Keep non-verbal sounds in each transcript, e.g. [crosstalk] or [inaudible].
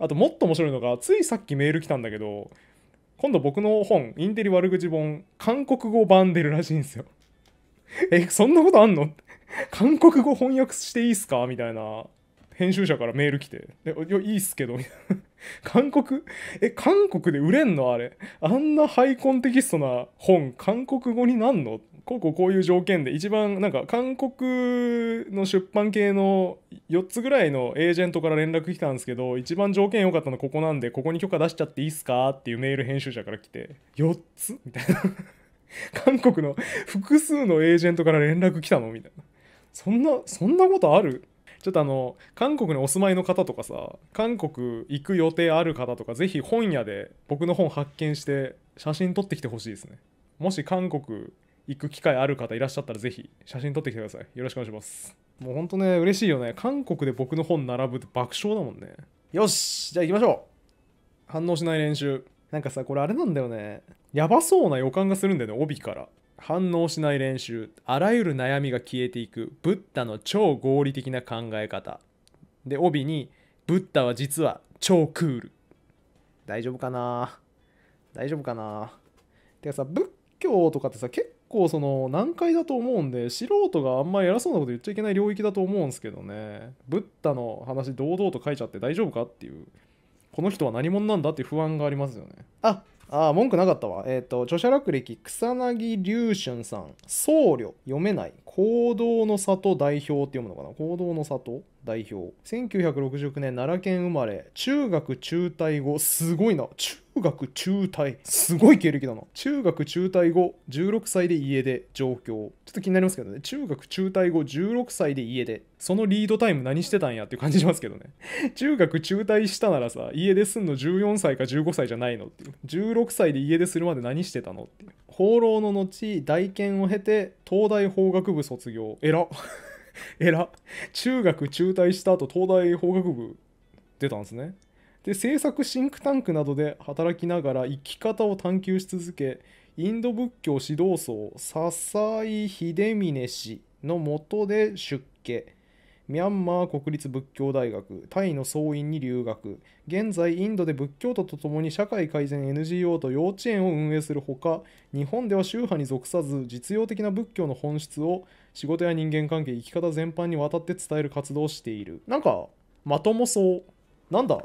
あともっと面白いのがついさっきメール来たんだけど今度僕の本インテリ悪口本韓国語版出るらしいんですよ [laughs] えそんなことあんの [laughs] 韓国語翻訳していいっすかみたいな編集者からメール来て「いや、いっすけど」[laughs] 韓国え韓国で売れんのあれあんなハイコンテキストな本韓国語になんのこうこうこういう条件で一番なんか韓国の出版系の4つぐらいのエージェントから連絡来たんですけど一番条件良かったのここなんでここに許可出しちゃっていいっすかっていうメール編集者から来て4つみたいな [laughs] 韓国の複数のエージェントから連絡来たのみたいなそんなそんなことあるちょっとあの韓国にお住まいの方とかさ韓国行く予定ある方とか是非本屋で僕の本発見して写真撮ってきてほしいですねもし韓国行く機会ある方いらっしゃったらぜひ写真撮ってきてくださいよろしくお願いしますもうほんとね嬉しいよね韓国で僕の本並ぶって爆笑だもんねよしじゃあ行きましょう反応しない練習なんかさこれあれなんだよねやばそうな予感がするんだよね帯から反応しない練習あらゆる悩みが消えていくブッダの超合理的な考え方で帯にブッダは実は超クール大丈夫かな大丈夫かなてかさ仏教とかってさ結構その難解だと思うんで素人があんまり偉そうなこと言っちゃいけない領域だと思うんですけどねブッダの話堂々と書いちゃって大丈夫かっていうこの人は何者なんだっていう不安がありますよねああ文句なかったわえっ、ー、と著者落歴草薙龍春さん僧侶読めない行動の里代表って読むのかな行動の里代表1969年奈良県生まれ中学中退後すごいな中学中退。すごい経歴だな。中学中退後、16歳で家で上京。ちょっと気になりますけどね。中学中退後、16歳で家でそのリードタイム何してたんやっていう感じしますけどね。中学中退したならさ、家ですんの14歳か15歳じゃないのっていう。16歳で家出するまで何してたのっていう。放浪の後、大研を経て、東大法学部卒業。えら [laughs] えら。中学中退した後、東大法学部出たんですね。で政策シンクタンクなどで働きながら生き方を探求し続けインド仏教指導僧笹井秀峰氏のもとで出家ミャンマー国立仏教大学タイの僧院に留学現在インドで仏教徒とともに社会改善 NGO と幼稚園を運営するほか日本では宗派に属さず実用的な仏教の本質を仕事や人間関係生き方全般にわたって伝える活動をしているなんかまともそうなんだ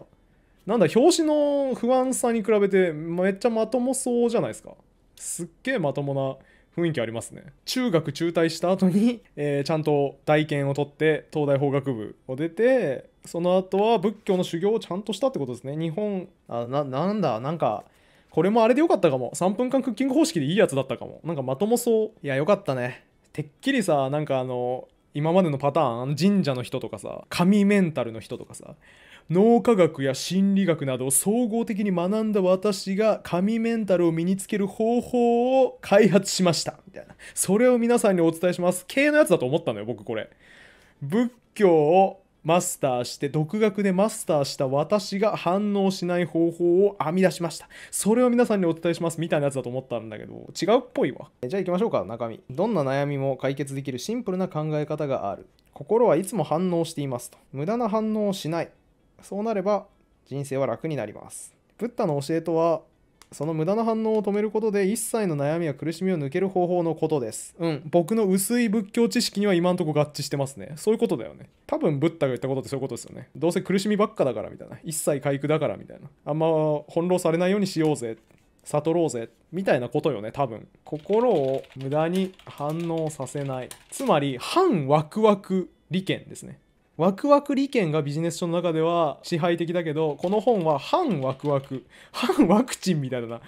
なんだ表紙の不安さに比べてめっちゃまともそうじゃないですかすっげえまともな雰囲気ありますね中学中退した後に、えー、ちゃんと大研を取って東大法学部を出てその後は仏教の修行をちゃんとしたってことですね日本あななんだなんかこれもあれでよかったかも3分間クッキング方式でいいやつだったかもなんかまともそういやよかったねてっきりさなんかあの今までのパターン神社の人とかさ神メンタルの人とかさ脳科学や心理学などを総合的に学んだ私が神メンタルを身につける方法を開発しましたみたいなそれを皆さんにお伝えします系のやつだと思ったのよ僕これ仏教をマスターして独学でマスターした私が反応しない方法を編み出しましたそれを皆さんにお伝えしますみたいなやつだと思ったんだけど違うっぽいわじゃあ行きましょうか中身どんな悩みも解決できるシンプルな考え方がある心はいつも反応していますと無駄な反応をしないそうなれば人生は楽になります。ブッダの教えとは、その無駄な反応を止めることで一切の悩みや苦しみを抜ける方法のことです。うん、僕の薄い仏教知識には今んとこ合致してますね。そういうことだよね。多分ブッダが言ったことってそういうことですよね。どうせ苦しみばっかだからみたいな。一切回復だからみたいな。あんま翻弄されないようにしようぜ。悟ろうぜみたいなことよね多分心を無駄に反応させないつまり反ワクワク利権ですねワクワク利権がビジネス書の中では支配的だけど、この本は反ワクワク。反ワクチンみたいだな。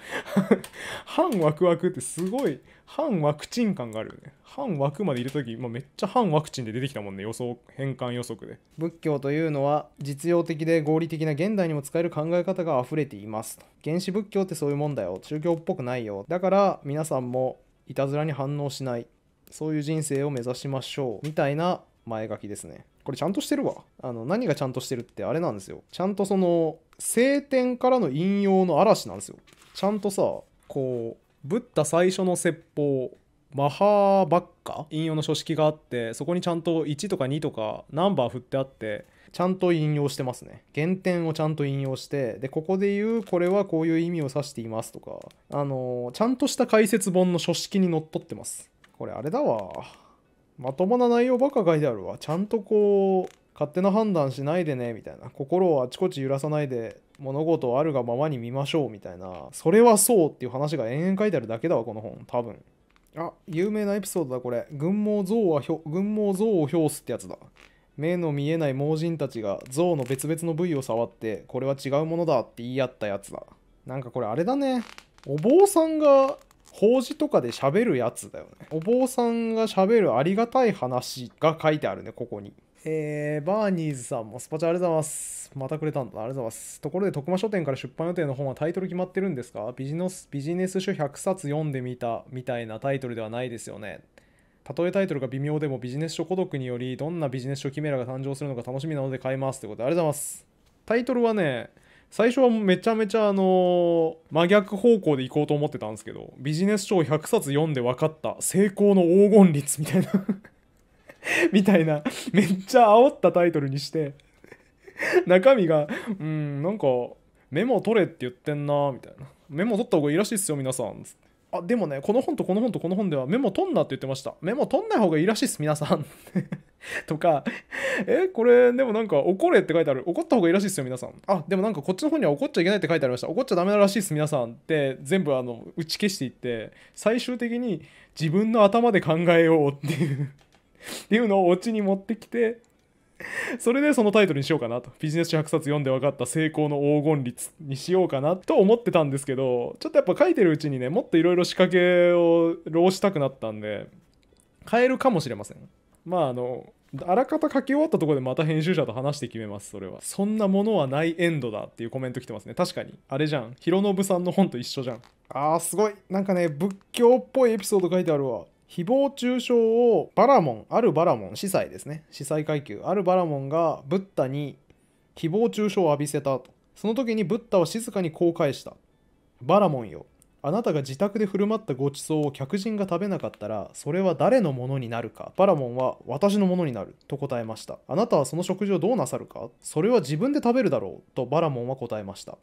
[laughs] 反ワクワクってすごい、反ワクチン感があるよね。反ワクまでいる時、まあ、めっちゃ反ワクチンで出てきたもんね、予想、変換予測で。仏教というのは実用的で合理的な現代にも使える考え方が溢れています原始仏教ってそういうもんだよ。宗教っぽくないよ。だから皆さんもいたずらに反応しない。そういう人生を目指しましょう。みたいな前書きですね。これちゃんとしてるわ。あの、何がちゃんとしてるってあれなんですよ。ちゃんとその、聖典からの引用の嵐なんですよ。ちゃんとさ、こう、ブッダ最初の説法、マハーバッカ引用の書式があって、そこにちゃんと1とか2とかナンバー振ってあって、ちゃんと引用してますね。原点をちゃんと引用して、で、ここで言う、これはこういう意味を指していますとか、あのちゃんとした解説本の書式にのっとってます。これあれだわ。まともな内容ばか書いてあるわちゃんとこう勝手な判断しないでねみたいな心をあちこち揺らさないで物事をあるがままに見ましょうみたいなそれはそうっていう話が延々書いてあるだけだわこの本多分あ有名なエピソードだこれ群毛像は群毛像を表すってやつだ目の見えない盲人たちが像の別々の部位を触ってこれは違うものだって言い合ったやつだなんかこれあれだねお坊さんが法事とかで喋るやつだよねお坊さんが喋るありがたい話が書いてあるねここにえー、バーニーズさんもスパチャありがとうございます。またくれたんだ。ありがとうございます。ところで、徳間書店から出版予定の本はタイトル決まってるんですかビジネスビジネス書100冊読んでみたみたいなタイトルではないですよね。たとえタイトルが微妙でもビジネス書孤独により、どんなビジネス書キメラが誕生するのか楽しみなので買います。ということで、ありがとうございます。タイトルはね、最初はめちゃめちゃあの真逆方向で行こうと思ってたんですけどビジネス書を100冊読んで分かった成功の黄金率みたいな [laughs] みたいなめっちゃ煽ったタイトルにして中身がうんなんかメモ取れって言ってんなみたいなメモ取った方がいいらしいっすよ皆さんつってあでもねこの本とこの本とこの本ではメモ取んなって言ってましたメモ取んない方がいいらしいっす皆さん [laughs] とか、え、これ、でもなんか怒れって書いてある。怒った方がいいらしいですよ、皆さん。あ、でもなんかこっちの方には怒っちゃいけないって書いてありました。怒っちゃダメらしいです、皆さんって全部あの打ち消していって、最終的に自分の頭で考えようっていう [laughs] っていうのをオチに持ってきて、それでそのタイトルにしようかなと。ビジネス書100冊読んで分かった成功の黄金律にしようかなと思ってたんですけど、ちょっとやっぱ書いてるうちにね、もっといろいろ仕掛けを浪したくなったんで、変えるかもしれません。まああのあらかた書き終わったところでまた編集者と話して決めますそれはそんなものはないエンドだっていうコメント来てますね確かにあれじゃんひろのぶさんの本と一緒じゃんあーすごいなんかね仏教っぽいエピソード書いてあるわ誹謗中傷をバラモンあるバラモン司祭ですね司祭階級あるバラモンがブッダに誹謗中傷を浴びせたとその時にブッダは静かにこう返したバラモンよあなたが自宅で振る舞ったごちそうを客人が食べなかったらそれは誰のものになるかバラモンは私のものになると答えましたあなたはその食事をどうなさるかそれは自分で食べるだろうとバラモンは答えました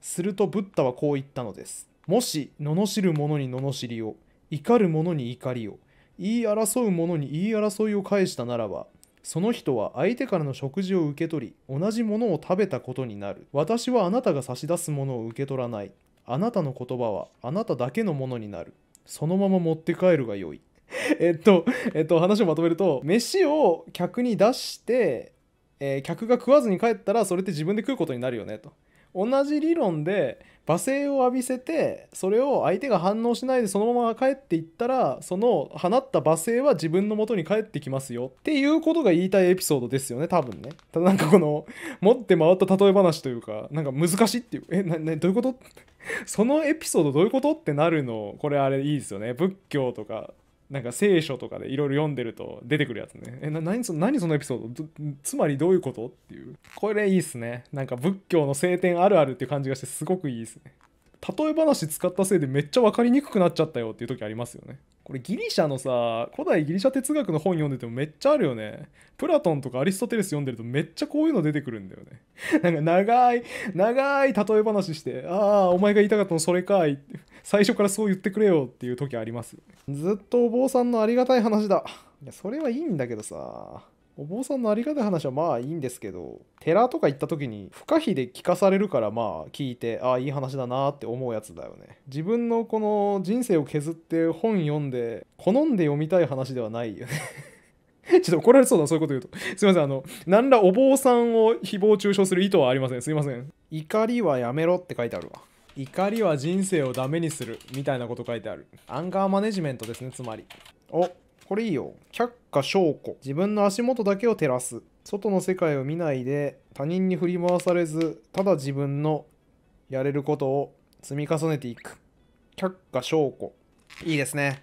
するとブッダはこう言ったのですもし罵る者に罵りを怒る者に怒りを言い争う者に言い争いを返したならばその人は相手からの食事を受け取り同じものを食べたことになる私はあなたが差し出すものを受け取らないあなたの言葉はあなただけのものになる。そのまま持って帰るがよい。[laughs] えっと、えっと、話をまとめると、飯を客に出して、えー、客が食わずに帰ったら、それって自分で食うことになるよね、と。同じ理論で罵声を浴びせてそれを相手が反応しないでそのまま帰っていったらその放った罵声は自分のもとに帰ってきますよっていうことが言いたいエピソードですよね多分ねただなんかこの持って回った例え話というかなんか難しいっていうえななどういうこと [laughs] そのエピソードどういうことってなるのこれあれいいですよね仏教とかなんか聖書とかでいろいろ読んでると出てくるやつね。え、な何そ何そのエピソードつまりどういうことっていう。これいいっすね。なんか仏教の聖典あるあるっていう感じがしてすごくいいっすね。例え話使ったせいでめっちゃ分かりにくくなっちゃったよっていう時ありますよね。これギリシャのさ古代ギリシャ哲学の本読んでてもめっちゃあるよね。プラトンとかアリストテレス読んでるとめっちゃこういうの出てくるんだよね。[laughs] なんか長い長い例え話して「ああお前が言いたかったのそれかい」最初からそう言ってくれよっていう時ありますよね。ずっとお坊さんのありがたい話だ。いやそれはいいんだけどさ。お坊さんのありがたい話はまあいいんですけど寺とか行った時に不可避で聞かされるからまあ聞いてああいい話だなって思うやつだよね自分のこの人生を削って本読んで好んで読みたい話ではないよね [laughs] ちょっと怒られそうだ、そういうこと言うと。すいません、あの、何らお坊さんを誹謗中傷する意図はありません。すいません。怒りはやめろって書いてあるわ。怒りは人生をダメにするみたいなこと書いてある。アンガーマネジメントですね、つまり。おこれいいよ。却下証拠。自分の足元だけを照らす。外の世界を見ないで、他人に振り回されず、ただ自分のやれることを積み重ねていく。却下証拠。いいですね。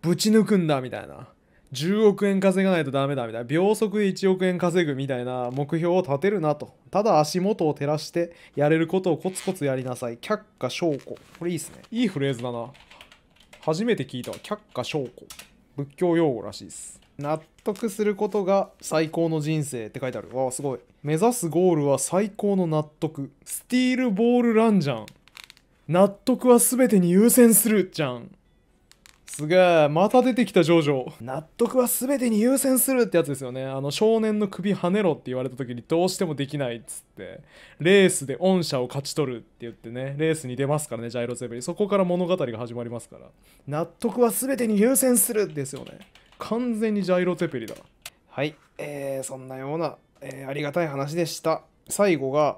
ぶち抜くんだ、みたいな。10億円稼がないとダメだみたいな秒速で1億円稼ぐみたいな目標を立てるなとただ足元を照らしてやれることをコツコツやりなさい却下証拠これいいっすねいいフレーズだな初めて聞いたわ却下証拠仏教用語らしいです納得することが最高の人生って書いてあるわあすごい目指すゴールは最高の納得スティールボールランじゃん納得は全てに優先するじゃんすげえまた出てきたジョジョ納得は全てに優先するってやつですよねあの少年の首跳ねろって言われた時にどうしてもできないっつってレースで御社を勝ち取るって言ってねレースに出ますからねジャイロゼベリそこから物語が始まりますから納得は全てに優先するですよね完全にジャイロゼペリだはいえー、そんなような、えー、ありがたい話でした最後が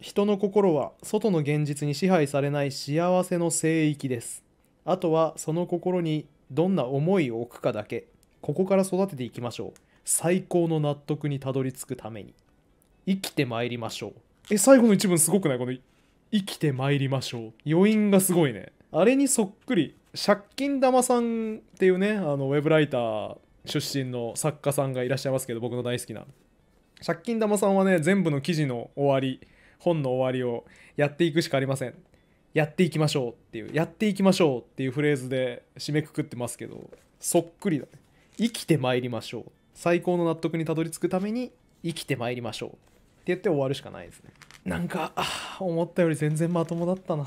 人の心は外の現実に支配されない幸せの聖域ですあとはその心にどんな思いを置くかだけここから育てていきましょう最高の納得にたどり着くために生きてまいりましょうえ最後の一文すごくないこの生きてまいりましょう余韻がすごいねあれにそっくり借金玉さんっていうねあのウェブライター出身の作家さんがいらっしゃいますけど僕の大好きな借金玉さんはね全部の記事の終わり本の終わりをやっていくしかありませんやっていきましょうっていうやっていきましょうっていうフレーズで締めくくってますけどそっくりだね生きてまいりましょう最高の納得にたどり着くために生きてまいりましょうって言って終わるしかないですねなんか思ったより全然まともだったな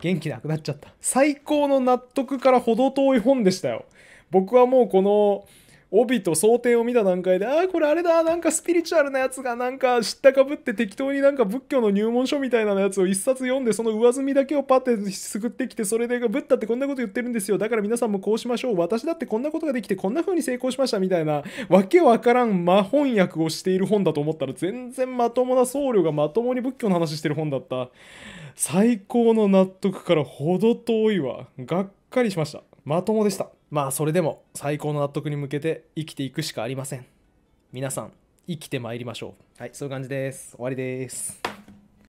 元気なくなっちゃった最高の納得から程遠い本でしたよ僕はもうこの帯と想定を見た段階で、ああ、これあれだ、なんかスピリチュアルなやつがなんか知ったかぶって適当になんか仏教の入門書みたいなやつを一冊読んで、その上積みだけをパッてすくってきて、それでブッダってこんなこと言ってるんですよ。だから皆さんもこうしましょう。私だってこんなことができて、こんな風に成功しましたみたいな、わけわからん魔翻訳をしている本だと思ったら、全然まともな僧侶がまともに仏教の話してる本だった。最高の納得から程遠いわ。がっかりしました。まともでした。まあそれでも最高の納得に向けて生きていくしかありません皆さん生きてまいりましょうはいそういう感じです終わりです